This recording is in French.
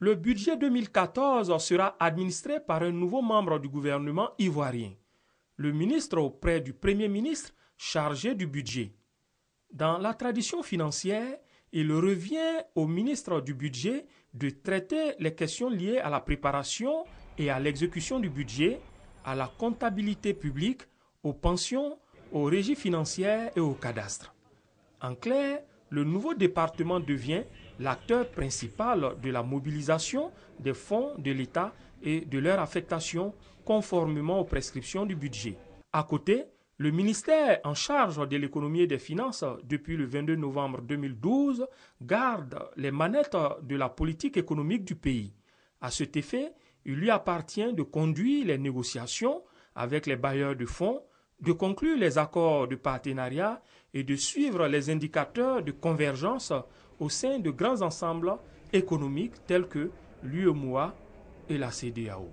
Le budget 2014 sera administré par un nouveau membre du gouvernement ivoirien, le ministre auprès du Premier ministre chargé du budget. Dans la tradition financière, il revient au ministre du budget de traiter les questions liées à la préparation et à l'exécution du budget, à la comptabilité publique, aux pensions, aux régies financières et aux cadastres. En clair, le nouveau département devient l'acteur principal de la mobilisation des fonds de l'État et de leur affectation conformément aux prescriptions du budget. À côté, le ministère en charge de l'économie et des finances depuis le 22 novembre 2012 garde les manettes de la politique économique du pays. À cet effet, il lui appartient de conduire les négociations avec les bailleurs de fonds de conclure les accords de partenariat et de suivre les indicateurs de convergence au sein de grands ensembles économiques tels que l'UEMOA et la CDAO.